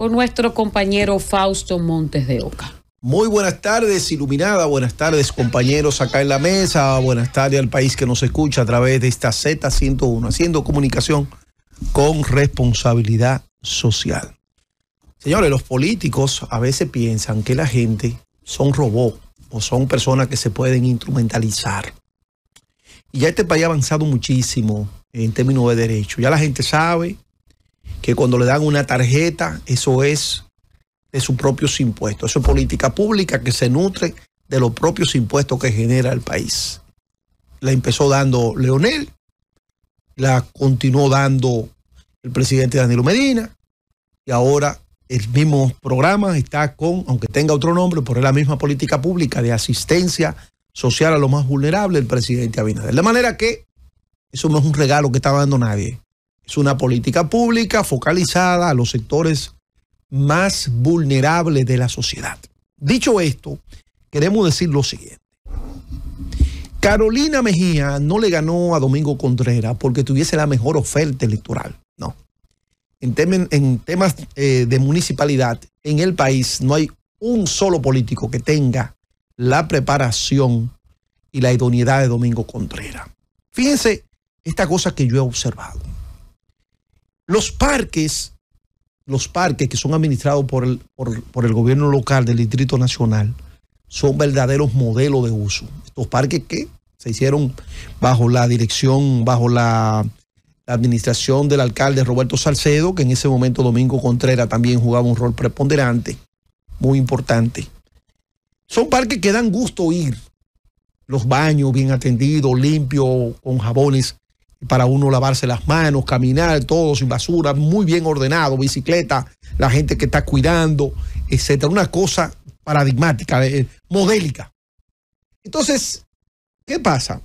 con nuestro compañero Fausto Montes de Oca. Muy buenas tardes, Iluminada. Buenas tardes, compañeros acá en la mesa. Buenas tardes al país que nos escucha a través de esta Z101, haciendo comunicación con responsabilidad social. Señores, los políticos a veces piensan que la gente son robots o son personas que se pueden instrumentalizar. Y ya este país ha avanzado muchísimo en términos de derecho. Ya la gente sabe que cuando le dan una tarjeta, eso es de sus propios impuestos. Eso es política pública que se nutre de los propios impuestos que genera el país. La empezó dando Leonel, la continuó dando el presidente Danilo Medina, y ahora el mismo programa está con, aunque tenga otro nombre, por la misma política pública de asistencia social a lo más vulnerable, el presidente Abinader. De manera que eso no es un regalo que está dando nadie. Es una política pública focalizada a los sectores más vulnerables de la sociedad. Dicho esto, queremos decir lo siguiente. Carolina Mejía no le ganó a Domingo Contreras porque tuviese la mejor oferta electoral. No. En, temas eh, de municipalidad, en el país no hay un solo político que tenga la preparación y la idoneidad de Domingo Contreras. Fíjense esta cosa que yo he observado. Los parques, los parques que son administrados por el, por, el gobierno local del Distrito Nacional, son verdaderos modelos de uso. Estos parques que se hicieron bajo la dirección, bajo la, la administración del alcalde Roberto Salcedo, que en ese momento Domingo Contreras también jugaba un rol preponderante, muy importante. Son parques que dan gusto ir. Los baños bien atendidos, limpios, con jabones para uno lavarse las manos, caminar, todo sin basura, muy bien ordenado, bicicleta, la gente que está cuidando, etcétera. Una cosa paradigmática, eh, modélica. Entonces, ¿qué pasa?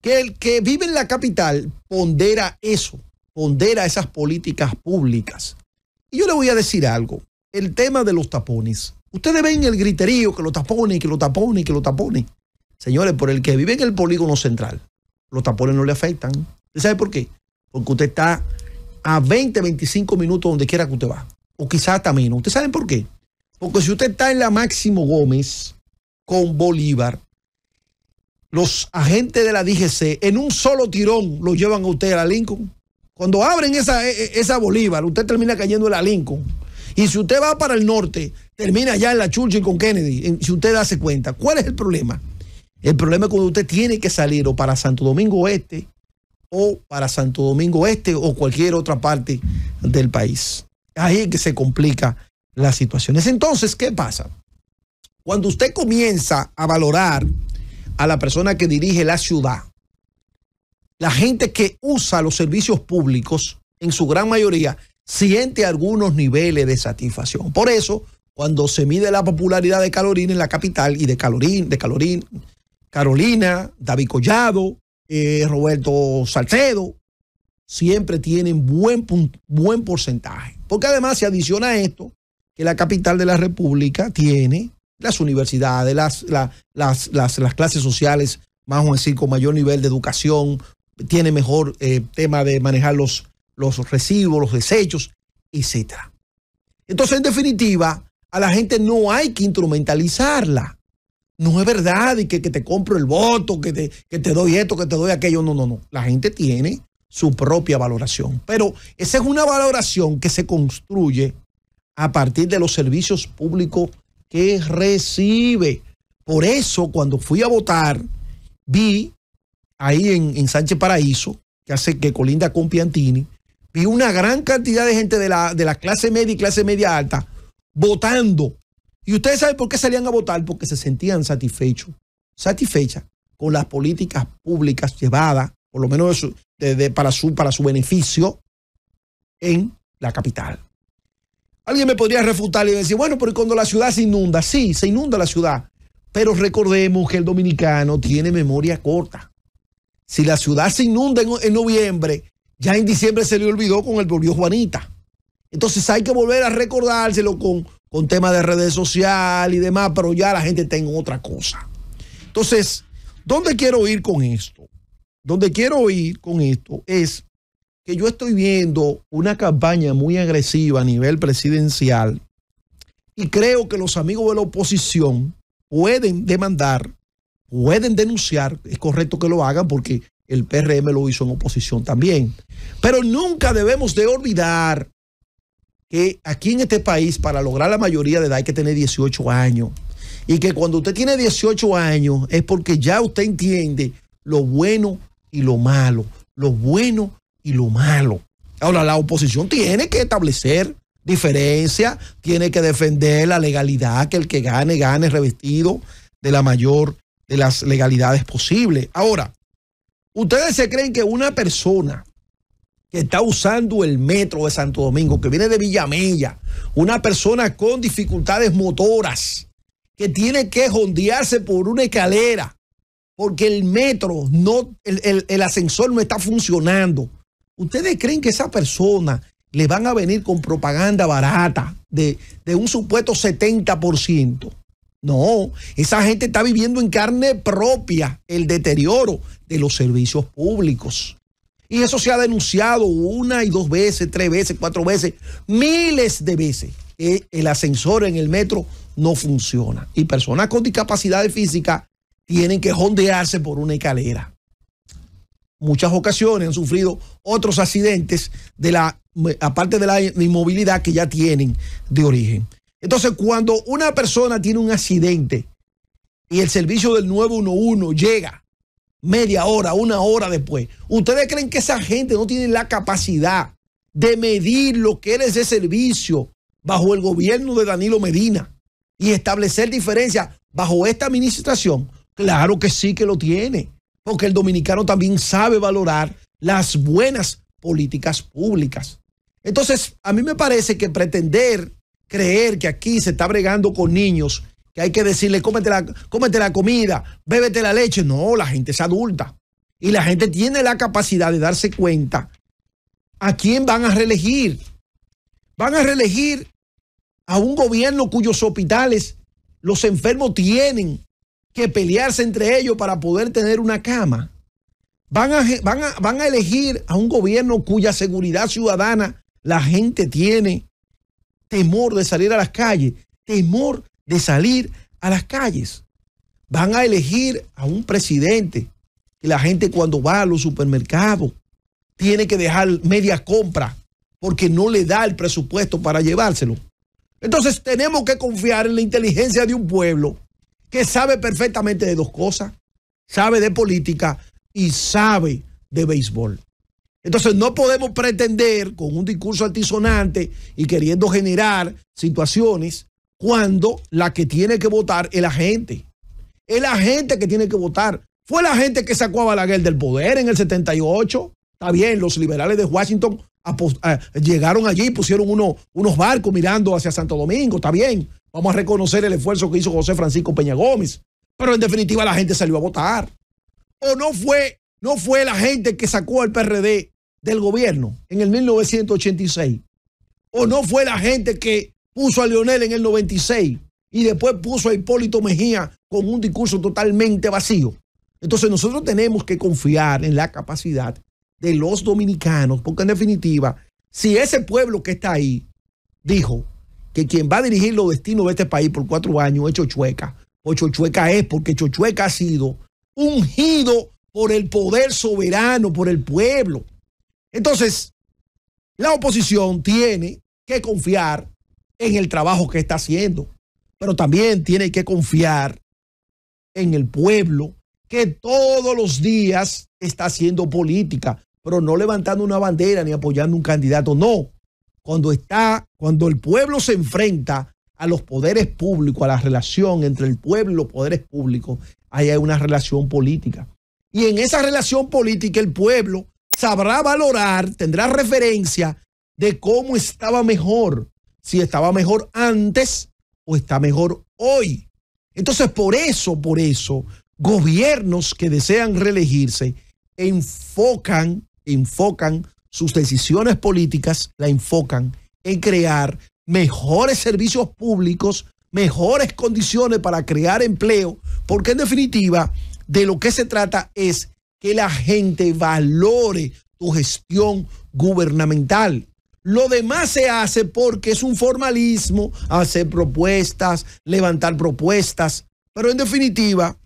Que el que vive en la capital pondera eso, pondera esas políticas públicas. Y yo le voy a decir algo, el tema de los tapones. Ustedes ven el griterío que lo tapone, que lo tapone, que lo tapone. Señores, por el que vive en el polígono central, los tapones no le afectan. ¿Usted sabe por qué? Porque usted está a 20, 25 minutos donde quiera que usted va. O quizás hasta menos. ¿usted sabe por qué? Porque si usted está en la Máximo Gómez con Bolívar, los agentes de la DGC en un solo tirón lo llevan a usted a la Lincoln. Cuando abren esa, e, e, esa Bolívar, usted termina cayendo en la Lincoln. Y si usted va para el norte, termina ya en la Churchill con Kennedy, si usted hace cuenta. ¿Cuál es el problema? El problema es cuando usted tiene que salir o para Santo Domingo Este o para Santo Domingo Este o cualquier otra parte del país. Ahí es que se complica las situaciones. Entonces, ¿qué pasa? Cuando usted comienza a valorar a la persona que dirige la ciudad, la gente que usa los servicios públicos, en su gran mayoría, siente algunos niveles de satisfacción. Por eso, cuando se mide la popularidad de Calorín en la capital y de Calorín, de Calorín, Carolina, David Collado, eh, Roberto Salcedo, siempre tienen buen, buen porcentaje. Porque además se adiciona esto que la capital de la República tiene las universidades, las, las, las, las, clases sociales, más, o decir, con mayor nivel de educación, tiene mejor eh, tema de manejar los, los residuos, los desechos, etc. Entonces, en definitiva, a la gente no hay que instrumentalizarla no es verdad y que, te compro el voto, que te, te doy esto, que te doy aquello. No, no, no. La gente tiene su propia valoración. Pero esa es una valoración que se construye a partir de los servicios públicos que recibe. Por eso, cuando fui a votar, vi ahí en, Sánchez Paraíso, que hace que colinda con Piantini, vi una gran cantidad de gente de la, de la clase media y clase media alta votando y ustedes saben por qué salían a votar, porque se sentían satisfechos, satisfechas con las políticas públicas llevadas, por lo menos para, su, para su beneficio, en la capital. Alguien me podría refutar y decir, bueno, pero cuando la ciudad se inunda, sí, se inunda la ciudad, pero recordemos que el dominicano tiene memoria corta. Si la ciudad se inunda en, noviembre, ya en diciembre se le olvidó con el volvió Juanita. Entonces hay que volver a recordárselo con con temas de redes sociales y demás, pero ya la gente tiene otra cosa. Entonces, ¿dónde quiero ir con esto? Donde quiero ir con esto es que yo estoy viendo una campaña muy agresiva a nivel presidencial y creo que los amigos de la oposición pueden demandar, pueden denunciar, es correcto que lo hagan porque el PRM lo hizo en oposición también, pero nunca debemos de olvidar que aquí en este país para lograr la mayoría de edad hay que tener 18 años. Y que cuando usted tiene 18 años es porque ya usted entiende lo bueno y lo malo, lo bueno y lo malo. Ahora, la oposición tiene que establecer diferencia, tiene que defender la legalidad, que el que gane, gane revestido de la mayor de las legalidades posibles. Ahora, ustedes se creen que una persona que está usando el metro de Santo Domingo, que viene de Villamella, una persona con dificultades motoras, que tiene que jondearse por una escalera, porque el metro, no, el, ascensor no está funcionando. ¿Ustedes creen que esa persona le van a venir con propaganda barata de, de un supuesto 70%? No, esa gente está viviendo en carne propia el deterioro de los servicios públicos. Y eso se ha denunciado una y dos veces, tres veces, cuatro veces, miles de veces. Eh, el ascensor en el metro no funciona. Y personas con discapacidad física tienen que jondearse por una escalera. Muchas ocasiones han sufrido otros accidentes de la, aparte de la inmovilidad que ya tienen de origen. Entonces, cuando una persona tiene un accidente y el servicio del 911 llega media hora, una hora después. ¿Ustedes creen que esa gente no tiene la capacidad de medir lo que es ese servicio bajo el gobierno de Danilo Medina y establecer diferencias bajo esta administración? Claro que sí que lo tiene, porque el dominicano también sabe valorar las buenas políticas públicas. Entonces, a mí me parece que pretender creer que aquí se está bregando con niños que hay que decirle, cómete la, la comida, bébete la leche. No, la gente es adulta. Y la gente tiene la capacidad de darse cuenta a quién van a reelegir. Van a reelegir a un gobierno cuyos hospitales los enfermos tienen que pelearse entre ellos para poder tener una cama. Van a, van a, van a elegir a un gobierno cuya seguridad ciudadana la gente tiene temor de salir a las calles, temor de salir a las calles. Van a elegir a un presidente y la gente cuando va a los supermercados tiene que dejar media compra porque no le da el presupuesto para llevárselo. Entonces tenemos que confiar en la inteligencia de un pueblo que sabe perfectamente de dos cosas, sabe de política y sabe de béisbol. Entonces no podemos pretender con un discurso altisonante y queriendo generar situaciones cuando la que tiene que votar es la gente. Es la gente que tiene que votar. Fue la gente que sacó a Balaguer del poder en el 78. Está bien, los liberales de Washington eh, llegaron allí y pusieron unos barcos mirando hacia Santo Domingo. Está bien, vamos a reconocer el esfuerzo que hizo José Francisco Peña Gómez. Pero en definitiva la gente salió a votar. O no fue, no fue la gente que sacó al PRD del gobierno en el 1986. O no fue la gente que puso a Leonel en el 96 y después puso a Hipólito Mejía con un discurso totalmente vacío. Entonces nosotros tenemos que confiar en la capacidad de los dominicanos, porque en definitiva, si ese pueblo que está ahí dijo que quien va a dirigir los destinos de este país por cuatro años es Chochueca, o Chochueca es porque Chochueca ha sido ungido por el poder soberano, por el pueblo. Entonces, la oposición tiene que confiar en el trabajo que está haciendo, pero también tiene que confiar en el pueblo que todos los días está haciendo política, pero no levantando una bandera ni apoyando un candidato, no. Cuando está, cuando el pueblo se enfrenta a los poderes públicos, a la relación entre el pueblo y los poderes públicos, ahí hay una relación política. Y en esa relación política el pueblo sabrá valorar, tendrá referencia de cómo estaba mejor si estaba mejor antes o está mejor hoy. Entonces, por eso, por eso, gobiernos que desean reelegirse enfocan, enfocan sus decisiones políticas, la enfocan en crear mejores servicios públicos, mejores condiciones para crear empleo, porque en definitiva de lo que se trata es que la gente valore tu gestión gubernamental. Lo demás se hace porque es un formalismo, hacer propuestas, levantar propuestas. Pero en definitiva,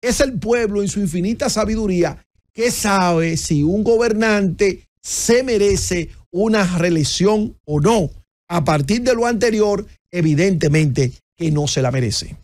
es el pueblo en su infinita sabiduría que sabe si un gobernante se merece una reelección o no. A partir de lo anterior, evidentemente que no se la merece.